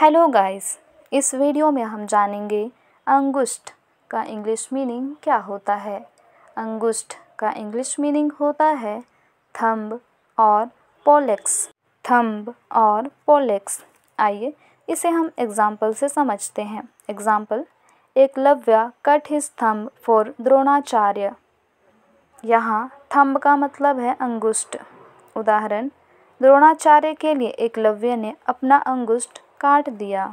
hello guys इस video में हम जानेंगे अंगुष्ठ का इंग्लिश मीनिंग क्या होता है अंगुष्ठ का इंग्लिश मीनिंग होता है थंब और पोलेक्स थंब और पोलेक्स आइए इसे हम एग्जाम्पल से समझते हैं example Eklavya cut his thumb for Dronacharya यहाँ थंब का मतलब है अंगुष्ठ उदाहरण द्रोणाचार्य के लिए एक लव्य ने अपना अंगुष्ठ काट दिया